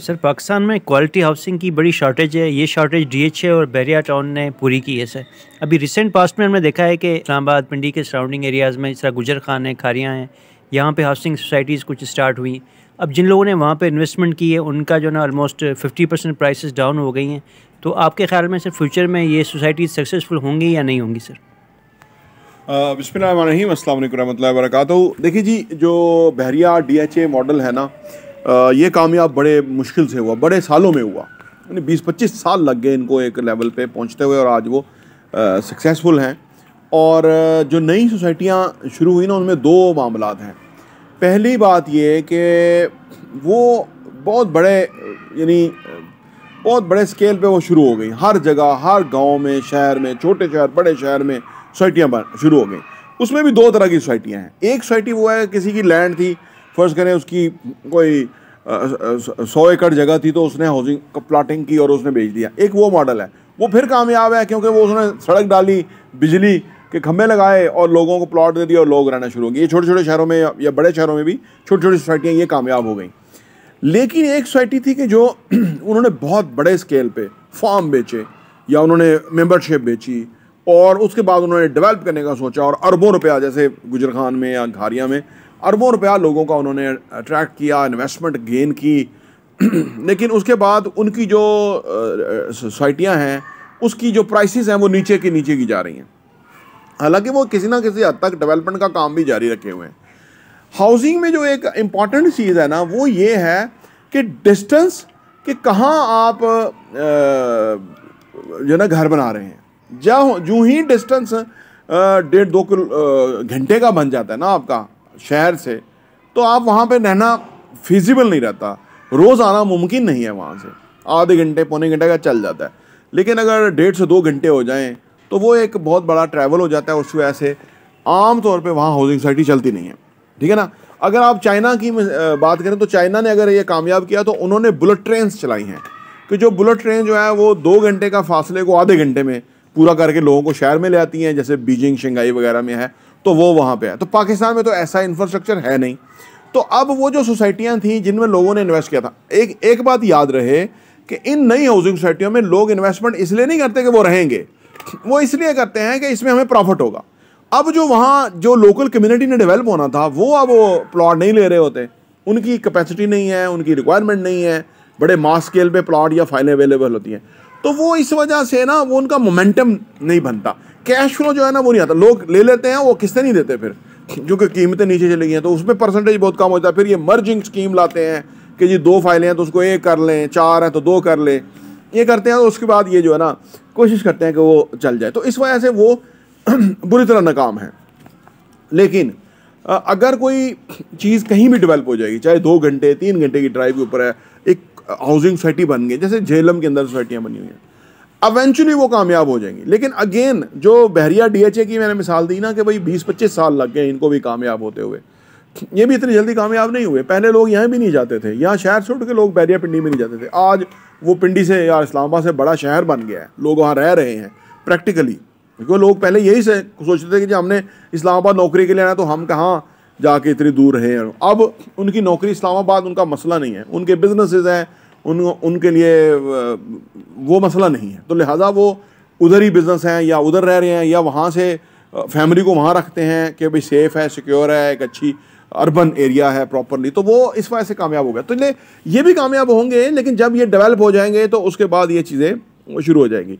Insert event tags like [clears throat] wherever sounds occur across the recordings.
sir Pakistan में quality housing की बड़ी शॉर्टेज है ये शॉर्टेज डीएचए और बैरिया टाउन ने पूरी की है सर अभी रिसेंट पास्ट में हमने देखा है कि इस्लामाबाद पिंडी के सराउंडिंग एरियाज़ में जिस तरह गुजर खान है खारियाँ हैं यहाँ पे हाउसिंग सोसाइटीज़ कुछ स्टार्ट हुई अब जिन लोगों ने वहाँ पर इन्वेस्टमेंट की है उनका जो ना almost fifty percent prices down हो गई हैं तो आपके ख्याल में सर फ्यूचर में ये सोसाइटीज़ सक्सेसफुल होंगी या नहीं होंगी सर बिस्मिल्लाह वरहमत वरक देखिए जी जो बहरिया डी एच ए मॉडल है ना ये कामयाब बड़े मुश्किल से हुआ बड़े सालों में हुआ यानी बीस पच्चीस साल लग गए इनको एक लेवल पे पहुंचते हुए और आज वो सक्सेसफुल हैं और जो नई सोसाइटियाँ शुरू हुई ना उनमें दो मामला हैं पहली बात ये कि वो बहुत बड़े यानी बहुत बड़े स्केल पे वो शुरू हो गई हर जगह हर गांव में शहर में छोटे शहर बड़े शहर में सोसाइटियाँ शुरू हो गई उसमें भी दो तरह की सोसाइटियाँ हैं एक सोसाइटी वो है किसी की लैंड थी फ़र्ज़ करें उसकी कोई सौ एकड़ जगह थी तो उसने हाउसिंग प्लाटिंग की और उसने बेच दिया एक वो मॉडल है वो फिर कामयाब है क्योंकि वो उसने सड़क डाली बिजली के खंभे लगाए और लोगों को प्लॉट दे दिए और लोग रहना शुरू हो गए ये छोटे छोटे शहरों में या बड़े शहरों में भी छोटी छोटी सोसाइटियाँ ये कामयाब हो गई लेकिन एक सोसाइटी थी कि जो [clears throat] उन्होंने बहुत बड़े स्केल पे फॉर्म बेचे या उन्होंने मेंबरशिप बेची और उसके बाद उन्होंने डेवलप करने का सोचा और अरबों रुपया जैसे गुजर खान में या घारिया में अरबों रुपया लोगों का उन्होंने अट्रैक्ट किया इन्वेस्टमेंट गेन की [clears throat] लेकिन उसके बाद उनकी जो सोसाइटियाँ हैं उसकी जो प्राइसेस हैं वो नीचे के नीचे की जा रही हैं हालांकि वो किसी ना किसी हद तक डेवलपमेंट का काम भी जारी रखे हुए हैं हाउसिंग में जो एक इम्पॉर्टेंट चीज़ है ना वो ये है कि डिस्टेंस कि कहाँ आप जो ना घर बना रहे हैं जहाँ जो ही डिस्टेंस डेढ़ दो किलो घंटे का बन जाता है ना आपका शहर से तो आप वहाँ पे रहना फिजिबल नहीं रहता रोज़ आना मुमकिन नहीं है वहाँ से आधे घंटे पौने घंटे का चल जाता है लेकिन अगर डेढ़ से दो घंटे हो जाएँ तो वो एक बहुत बड़ा ट्रैवल हो जाता है उस वजह से आम तौर पे वहाँ हाउसिंग सोसाइटी चलती नहीं है ठीक है ना अगर आप चाइना की बात करें तो चाइना ने अगर ये कामयाब किया तो उन्होंने बुलेट ट्रेन चलाई हैं कि जो बुलेट ट्रेन जो है वो दो घंटे का फासले को आधे घंटे में पूरा करके लोगों को शहर में ले आती हैं जैसे बीजिंग शंघाई वगैरह में है तो वो वहाँ पे है तो पाकिस्तान में तो ऐसा इंफ्रास्ट्रक्चर है नहीं तो अब वो जो सोसाइटियाँ थीं जिनमें लोगों ने इन्वेस्ट किया था एक एक बात याद रहे कि इन नई हाउसिंग सोसाइटियों में लोग इन्वेस्टमेंट इसलिए नहीं करते कि वो रहेंगे वो इसलिए करते हैं कि इसमें हमें प्रॉफिट होगा अब जो वहाँ जो लोकल कम्युनिटी ने डेवलप होना था वो अब वो प्लॉट नहीं ले रहे होते उनकी कैपेसिटी नहीं है उनकी रिक्वायरमेंट नहीं है बड़े मास स्केल पे प्लॉट या फाइलें अवेलेबल होती हैं तो वो इस वजह से ना वो उनका मोमेंटम नहीं बनता कैश फ्लो जो है ना वो नहीं आता लोग ले लेते हैं वो किस्तें नहीं देते फिर क्योंकि कीमतें नीचे चली गई हैं तो उसमें परसेंटेज बहुत कम हो जाता है फिर ये मर्जिंग स्कीम लाते हैं कि जी दो फाइलें हैं तो उसको एक कर लें चार हैं तो दो कर लें ये करते हैं तो उसके बाद ये जो है ना कोशिश करते हैं कि वो चल जाए तो इस वजह से वो [clears throat] बुरी तरह नाकाम है लेकिन अगर कोई चीज़ कहीं भी डेवलप हो जाएगी चाहे दो घंटे तीन घंटे की ड्राइव के ऊपर है एक हाउसिंग सोसाइटी बन गई जैसे झेलम के अंदर सोसाइटियाँ बनी हुई हैं अवेंचुअली वो कामयाब हो जाएंगी लेकिन अगेन जो बहरिया डीएचए की मैंने मिसाल दी ना कि भाई बीस पच्चीस साल लग गए इनको भी कामयाब होते हुए ये भी इतनी जल्दी कामयाब नहीं हुए पहले लोग यहाँ भी नहीं जाते थे यहाँ शहर से उठ के लोग बैरिया पिंडी में नहीं जाते थे आज वो पिंडी से या इस्लामाबाद से बड़ा शहर बन गया है लोग वहाँ रह रहे हैं प्रैक्टिकली क्योंकि लोग पहले यही से सोचते थे कि जब हमने इस्लामाबाद नौकरी के लिए आना तो हम कहाँ जाके इतनी दूर रहे अब उनकी नौकरी इस्लामाबाद उनका मसला नहीं है उनके बिजनेसेस हैं उन उनके लिए वो मसला नहीं है तो लिहाजा वो उधर ही बिज़नेस हैं या उधर रह रहे हैं या वहाँ से फैमिली को वहाँ रखते हैं कि भाई सेफ़ है सिक्योर है एक अच्छी अर्बन एरिया है प्रॉपरली तो वो इस वजह से कामयाब हो गया तो ये भी कामयाब होंगे लेकिन जब ये डेवलप हो जाएंगे तो उसके बाद ये चीज़ें शुरू हो जाएगी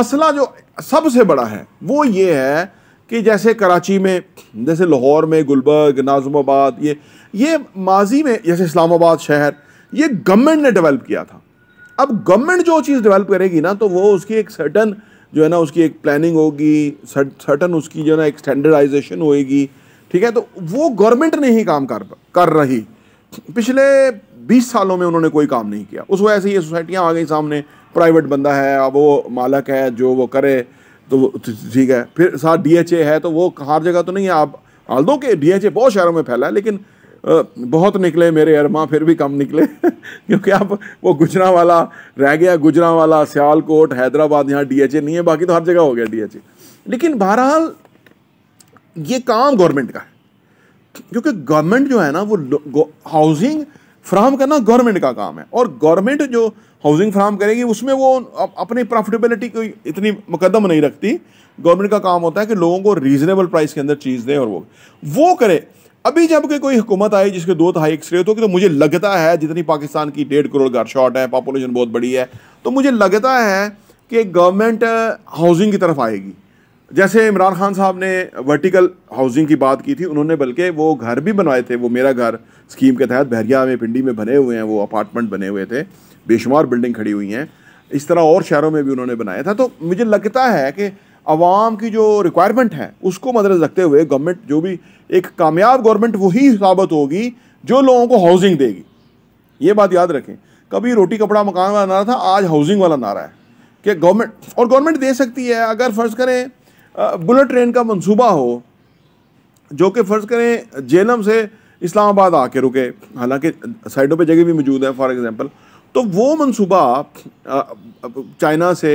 मसला जो सबसे बड़ा है वो ये है कि जैसे कराची में जैसे लाहौर में गुलबर्ग नाजमाबाद ये ये माजी में जैसे इस्लामाबाद शहर ये गवर्नमेंट ने डेवलप किया था अब गवर्नमेंट जो चीज़ डेवलप करेगी ना तो वो उसकी एक सर्टन जो है ना उसकी एक प्लानिंग होगी सर्टन उसकी जो है ना एक स्टैंडर्डाइजेशन होएगी ठीक है तो वो गवर्नमेंट ने ही काम कर कर रही पिछले 20 सालों में उन्होंने कोई काम नहीं किया उस वजह से ये सोसाइटियाँ आ गई सामने प्राइवेट बंदा है अब वो मालक है जो वो करे तो, तो ठीक है फिर साथ डीएचए है तो वो हर जगह तो नहीं है आप हाल दो कि डीएचए बहुत शहरों में फैला है लेकिन बहुत निकले मेरे अरमा फिर भी कम निकले [laughs] क्योंकि आप वो गुजरा वाला रह गया गुजरा वाला सियालकोट हैदराबाद यहाँ डीएचए नहीं है बाकी तो हर जगह हो गया डीएचए लेकिन बहरहाल ये काम गवर्नमेंट का है क्योंकि गवर्नमेंट जो है ना वो हाउसिंग फ्राहम करना गवर्नमेंट का काम है और गवर्नमेंट जो हाउसिंग फ्राहम करेगी उसमें वो अपनी प्रॉफिटेबिलिटी को इतनी मुकदम नहीं रखती गवर्नमेंट का काम होता है कि लोगों को रीजनेबल प्राइस के अंदर चीज़ दें और वो वो करे अभी जब कि कोई हुकूमत आई जिसके दो तहाई हो कि तो मुझे लगता है जितनी पाकिस्तान की डेढ़ करोड़ घर शॉर्ट है पॉपुलेशन बहुत बड़ी है तो मुझे लगता है कि गवर्नमेंट हाउसिंग की तरफ आएगी जैसे इमरान खान साहब ने वर्टिकल हाउसिंग की बात की थी उन्होंने बल्कि वो घर भी बनवाए थे वो मेरा घर स्कीम के तहत बहरिया में पिंडी में बने हुए हैं वो अपार्टमेंट बने हुए थे बेशुमार बिल्डिंग खड़ी हुई हैं इस तरह और शहरों में भी उन्होंने बनाया था तो मुझे लगता है कि आवाम की जो रिक्वायरमेंट है उसको मदरस रखते हुए गवर्नमेंट जो भी एक कामयाब गवर्नमेंट वही साबित होगी जो लोगों को हाउसिंग देगी ये बात याद रखें कभी रोटी कपड़ा मकान वाला नारा था आज हाउसिंग वाला नारा है कि गवर्नमेंट और गवर्नमेंट दे सकती है अगर फ़र्ज़ करें बुलेट ट्रेन का मंसूबा हो जो कि फ़र्ज़ करें जेलम से इस्लामाबाद आके रुके हालांकि साइडों पे जगह भी मौजूद है फॉर एग्ज़ाम्पल तो वो मंसूबा चाइना से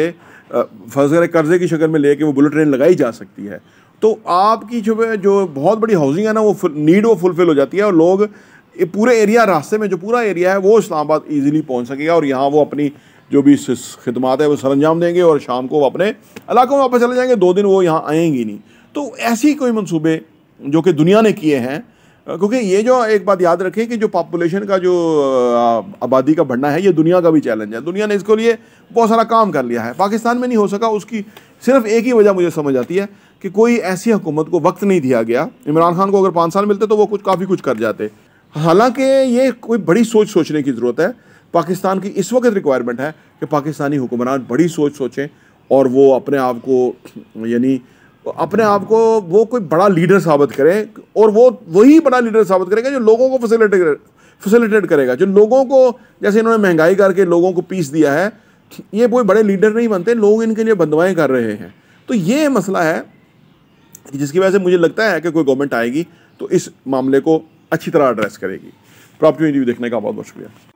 फ़र्ज़ करें कर्ज़े की शक्ल में लेके वो बुलेट ट्रेन लगाई जा सकती है तो आपकी जो जो बहुत बड़ी हाउसिंग है ना वो नीड वो फुलफ़िल हो जाती है और लोग पूरे एरिया रास्ते में जो पूरा एरिया है वो इस्लामाबाद ईजिली पहुँच सकेगा और यहाँ वो अपनी जो भी खदमात है वो सर अंजाम देंगे और शाम को वो अपने इलाकों में वापस चले जाएंगे दो दिन वो यहाँ आएंगी नहीं तो ऐसी कोई मनसूबे जो कि दुनिया ने किए हैं क्योंकि ये जो एक बात याद रखें कि जो पॉपुलेशन का जो आबादी का बढ़ना है ये दुनिया का भी चैलेंज है दुनिया ने इसको लिए बहुत सारा काम कर लिया है पाकिस्तान में नहीं हो सका उसकी सिर्फ एक ही वजह मुझे समझ आती है कि कोई ऐसी हुकूमत को वक्त नहीं दिया गया इमरान खान को अगर पाँच साल मिलते तो वो कुछ काफ़ी कुछ कर जाते हालांकि ये कोई बड़ी सोच सोचने की ज़रूरत है पाकिस्तान की इस वक्त रिक्वायरमेंट है कि पाकिस्तानी हुक्मरान बड़ी सोच सोचें और वो अपने आप को यानी अपने आप को वो कोई बड़ा लीडर साबित करें और वो वही बड़ा लीडर साबित करेगा जो लोगों को फैसिलिटेट फैसिलिटेट करेगा जो लोगों को जैसे इन्होंने महंगाई करके लोगों को पीस दिया है ये कोई बड़े लीडर नहीं बनते लोग इनके लिए बंदवाएँ कर रहे हैं तो ये मसला है जिसकी वजह से मुझे लगता है कि कोई गवर्नमेंट आएगी तो इस मामले को अच्छी तरह एड्रेस करेगी प्रॉपर्टी देखने का बहुत बहुत शुक्रिया